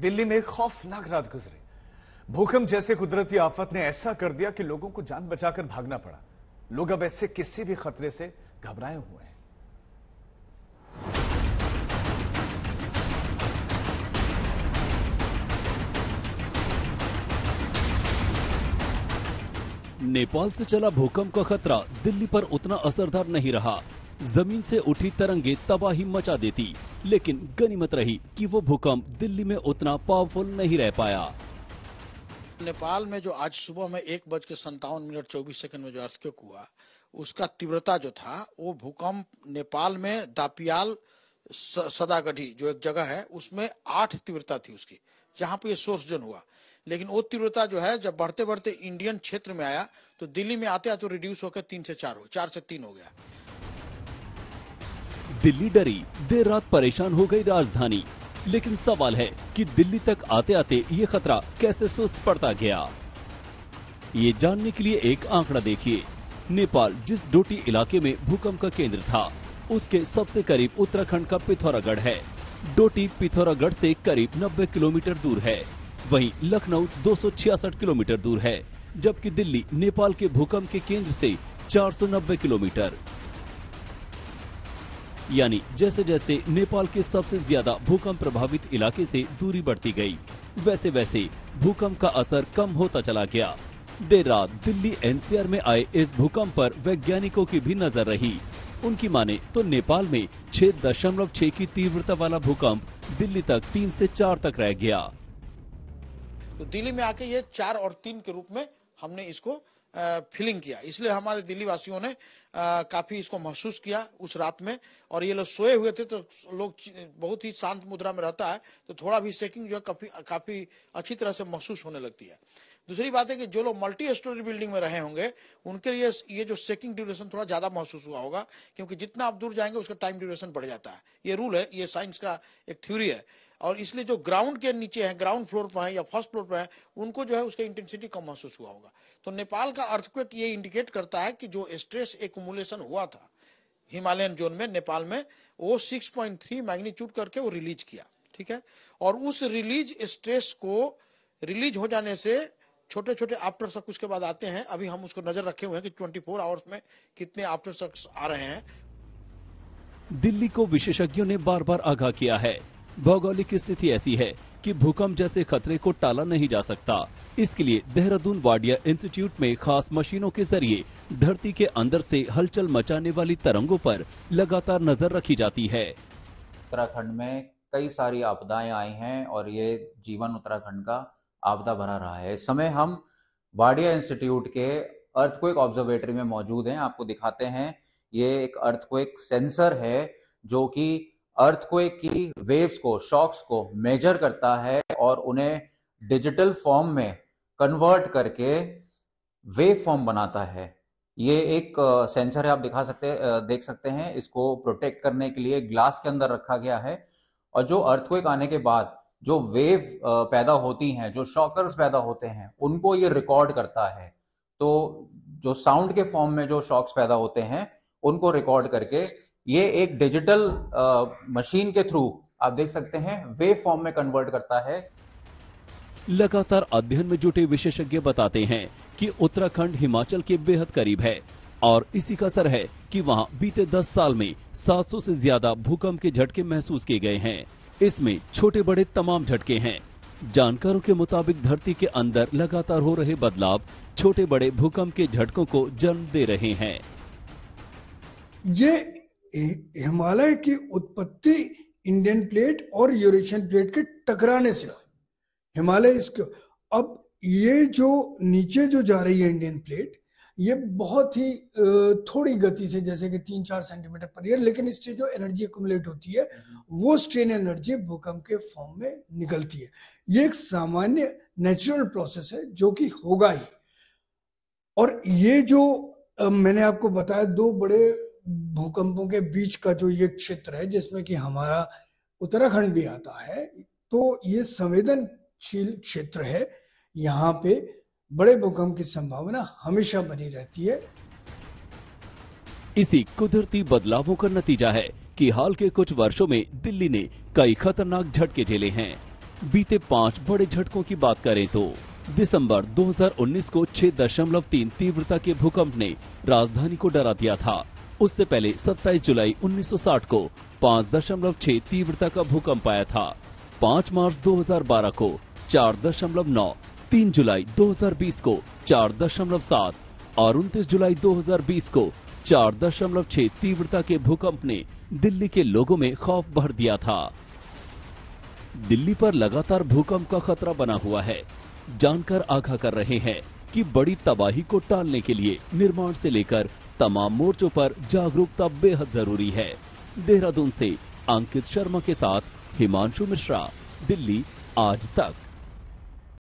दिल्ली में खौफनाक रात गुजरी भूकंप जैसे कुदरती आफत ने ऐसा कर दिया कि लोगों को जान बचाकर भागना पड़ा लोग अब ऐसे किसी भी खतरे से घबराए हुए हैं नेपाल से चला भूकंप का खतरा दिल्ली पर उतना असरदार नहीं रहा जमीन से उठी तरंगे तबाही मचा देती लेकिन गनीमत रही कि वो भूकंप दिल्ली में उतना पावरफुल नहीं रह पाया नेपाल में जो आज सुबह में एक बज के संतावन मिनट चौबीस सेकंड में जो अर्थक्वेक हुआ उसका तीव्रता जो था वो भूकंप नेपाल में दापियाल सदागढ़ी जो एक जगह है उसमें आठ तीव्रता थी उसकी जहाँ पे सोर्स जोन हुआ लेकिन वो तीव्रता जो है जब बढ़ते बढ़ते इंडियन क्षेत्र में आया तो दिल्ली में आते आते रिड्यूस होकर तीन से चार हो चार से तीन हो गया दिल्ली डरी देर रात परेशान हो गई राजधानी लेकिन सवाल है कि दिल्ली तक आते आते ये खतरा कैसे सुस्त पड़ता गया ये जानने के लिए एक आंकड़ा देखिए नेपाल जिस डोटी इलाके में भूकंप का केंद्र था उसके सबसे करीब उत्तराखंड का पिथौरागढ़ है डोटी पिथौरागढ़ से करीब 90 किलोमीटर दूर है वहीं लखनऊ 266 किलोमीटर दूर है जबकि दिल्ली नेपाल के भूकंप के केंद्र से 490 किलोमीटर यानी जैसे जैसे नेपाल के सबसे ज्यादा भूकंप प्रभावित इलाके से दूरी बढ़ती गई वैसे वैसे भूकंप का असर कम होता चला गया देर रात दिल्ली एनसीआर में आए इस भूकंप पर वैज्ञानिकों की भी नजर रही उनकी माने तो नेपाल में छह दशमलव छह की तीव्रता वाला भूकंप दिल्ली तक तीन से चार तक रह गया तो दिल्ली में आके ये चार और तीन के रूप में हमने इसको फीलिंग किया इसलिए हमारे दिल्ली वासियों ने आ, काफी इसको महसूस किया उस रात में और ये लोग सोए हुए थे तो लोग बहुत ही शांत मुद्रा में रहता है तो थोड़ा भी सेकिंग जो है काफी काफी अच्छी तरह से महसूस होने लगती है दूसरी बात है कि जो लोग मल्टी स्टोरी बिल्डिंग में रहे होंगे उनके लिए ये जो सेकिंग ड्यूरेशन थोड़ा ज्यादा महसूस हुआ होगा क्योंकि जितना आप दूर जाएंगे उसका टाइम ड्यूरेशन बढ़ जाता है ये रूल है ये साइंस का एक थ्योरी है और इसलिए जो ग्राउंड के नीचे हैं ग्राउंड फ्लोर पर हैं या फर्स्ट फ्लोर पर हैं उनको जो है उसका इंटेंसिटी कम महसूस हुआ होगा तो नेपाल का अर्थक्वेक ये इंडिकेट करता है कि जो स्ट्रेस एकुमुलेशन हुआ था हिमालयन जोन में नेपाल में वो 6.3 मैग्नीट्यूड करके वो रिलीज किया ठीक है और उस रिलीज स्ट्रेस को रिलीज हो जाने से छोटे छोटे आफ्टर शक उसके बाद आते हैं अभी हम उसको नजर रखे हुए हैं कि ट्वेंटी आवर्स में कितने आफ्टर शक्स आ रहे हैं दिल्ली को विशेषज्ञों ने बार बार आगाह किया है भौगोलिक स्थिति ऐसी है कि भूकंप जैसे खतरे को टाला नहीं जा सकता इसके लिए देहरादून वाडिया इंस्टीट्यूट में खास मशीनों के जरिए धरती के अंदर से हलचल मचाने वाली तरंगों पर लगातार नजर रखी जाती है उत्तराखंड में कई सारी आपदाएं आई हैं और ये जीवन उत्तराखंड का आपदा भरा रहा है इस समय हम वाडिया इंस्टीट्यूट के अर्थक्वेक ऑब्जर्वेटरी में मौजूद हैं आपको दिखाते हैं ये एक अर्थक्वेक सेंसर है जो कि अर्थक्वेक की वेव्स को शॉक्स को मेजर करता है और उन्हें डिजिटल फॉर्म में कन्वर्ट करके वेव फॉर्म बनाता है ये एक सेंसर है आप दिखा सकते देख सकते हैं इसको प्रोटेक्ट करने के लिए ग्लास के अंदर रखा गया है और जो अर्थक्वेक आने के बाद जो वेव पैदा होती हैं जो शॉकर्स पैदा होते हैं उनको ये रिकॉर्ड करता है तो जो साउंड के फॉर्म में जो शॉक्स पैदा होते हैं उनको रिकॉर्ड करके ये एक डिजिटल मशीन के थ्रू आप देख सकते हैं वेव फॉर्म में कन्वर्ट करता है लगातार अध्ययन में जुटे विशेषज्ञ बताते हैं कि उत्तराखंड हिमाचल के बेहद करीब है और इसी का असर है कि वहां बीते 10 साल में 700 से ज्यादा भूकंप के झटके महसूस किए गए हैं इसमें छोटे बड़े तमाम झटके हैं जानकारों के मुताबिक धरती के अंदर लगातार हो रहे बदलाव छोटे बड़े भूकंप के झटकों को जन्म दे रहे हैं ये हिमालय की उत्पत्ति इंडियन प्लेट और यूरेशियन प्लेट के टकराने से हिमालय इसके अब ये जो नीचे जो जा रही है इंडियन प्लेट ये बहुत ही थोड़ी गति से जैसे कि तीन चार सेंटीमीटर पर ईयर लेकिन इससे जो एनर्जी एकमुलेट होती है वो स्ट्रेन एनर्जी भूकंप के फॉर्म में निकलती है ये एक सामान्य नेचुरल प्रोसेस है जो कि होगा ही और ये जो मैंने आपको बताया दो बड़े भूकंपों के बीच का जो ये क्षेत्र है जिसमें कि हमारा उत्तराखंड भी आता है तो ये संवेदनशील क्षेत्र है यहाँ पे बड़े भूकंप की संभावना हमेशा बनी रहती है इसी कुदरती बदलावों का नतीजा है कि हाल के कुछ वर्षों में दिल्ली ने कई खतरनाक झटके झेले हैं बीते पांच बड़े झटकों की बात करें तो दिसंबर 2019 को 6.3 तीव्रता के भूकंप ने राजधानी को डरा दिया था उससे पहले 27 जुलाई 1960 को 5.6 तीव्रता का भूकंप आया था 5 मार्च 2012 को 4.9, 3 जुलाई 2020 को 4.7 और 29 जुलाई 2020 को 4.6 तीव्रता के भूकंप ने दिल्ली के लोगों में खौफ भर दिया था दिल्ली पर लगातार भूकंप का खतरा बना हुआ है जानकर आगाह कर रहे हैं कि बड़ी तबाही को टालने के लिए निर्माण से लेकर तमाम मोर्चों पर जागरूकता बेहद जरूरी है देहरादून से अंकित शर्मा के साथ हिमांशु मिश्रा दिल्ली आज तक